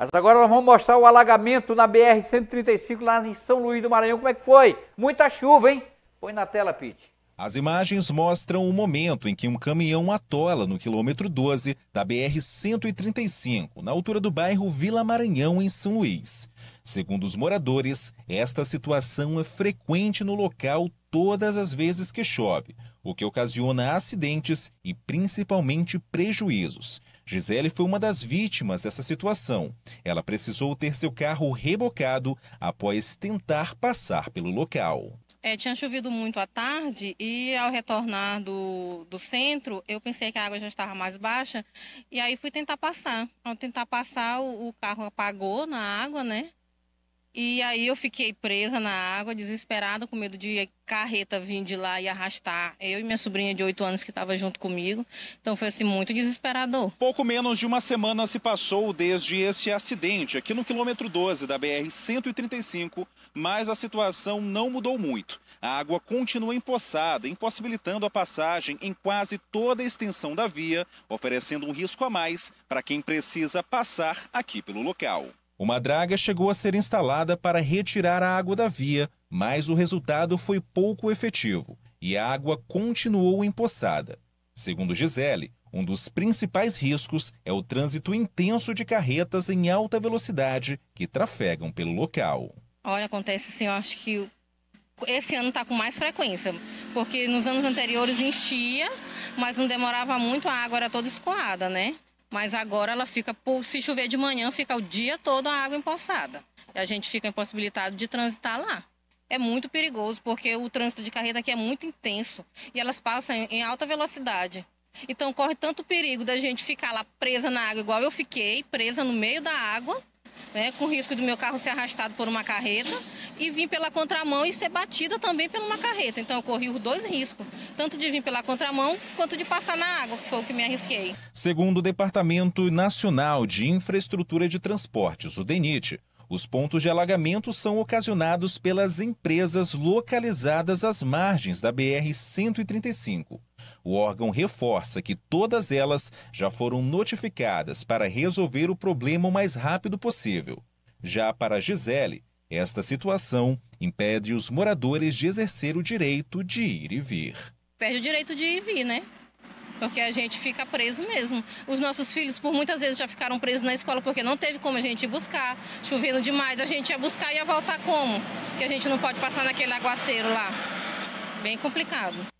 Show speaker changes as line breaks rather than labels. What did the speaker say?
Mas agora nós vamos mostrar o alagamento na BR-135 lá em São Luís do Maranhão, como é que foi. Muita chuva, hein?
Põe na tela, Pete. As imagens mostram o momento em que um caminhão atola no quilômetro 12 da BR-135, na altura do bairro Vila Maranhão, em São Luís. Segundo os moradores, esta situação é frequente no local todas as vezes que chove, o que ocasiona acidentes e principalmente prejuízos. Gisele foi uma das vítimas dessa situação. Ela precisou ter seu carro rebocado após tentar passar pelo local.
É, tinha chovido muito à tarde e ao retornar do, do centro, eu pensei que a água já estava mais baixa e aí fui tentar passar. Ao tentar passar, o, o carro apagou na água, né? E aí eu fiquei presa na água, desesperada, com medo de carreta vir de lá e arrastar eu e minha sobrinha de 8 anos que estava junto comigo. Então foi assim muito desesperador.
Pouco menos de uma semana se passou desde esse acidente aqui no quilômetro 12 da BR 135, mas a situação não mudou muito. A água continua empoçada, impossibilitando a passagem em quase toda a extensão da via, oferecendo um risco a mais para quem precisa passar aqui pelo local. Uma draga chegou a ser instalada para retirar a água da via, mas o resultado foi pouco efetivo e a água continuou empoçada. Segundo Gisele, um dos principais riscos é o trânsito intenso de carretas em alta velocidade que trafegam pelo local.
Olha, acontece assim, eu acho que esse ano está com mais frequência, porque nos anos anteriores enchia, mas não demorava muito, a água era toda escoada, né? Mas agora ela fica, se chover de manhã, fica o dia todo a água empoçada. E a gente fica impossibilitado de transitar lá. É muito perigoso, porque o trânsito de carreta aqui é muito intenso e elas passam em alta velocidade. Então corre tanto perigo da gente ficar lá presa na água, igual eu fiquei, presa no meio da água, né, com risco do meu carro ser arrastado por uma carreta e vir pela contramão e ser batida também por uma carreta. Então eu corri os dois riscos, tanto de vir pela contramão quanto de passar na água, que foi o que me arrisquei.
Segundo o Departamento Nacional de Infraestrutura de Transportes, o DENIT, os pontos de alagamento são ocasionados pelas empresas localizadas às margens da BR-135. O órgão reforça que todas elas já foram notificadas para resolver o problema o mais rápido possível. Já para Gisele, esta situação impede os moradores de exercer o direito de ir e vir.
Perde o direito de ir e vir, né? Porque a gente fica preso mesmo. Os nossos filhos, por muitas vezes, já ficaram presos na escola porque não teve como a gente ir buscar. Chovendo demais, a gente ia buscar e ia voltar como? Que a gente não pode passar naquele aguaceiro lá. Bem complicado.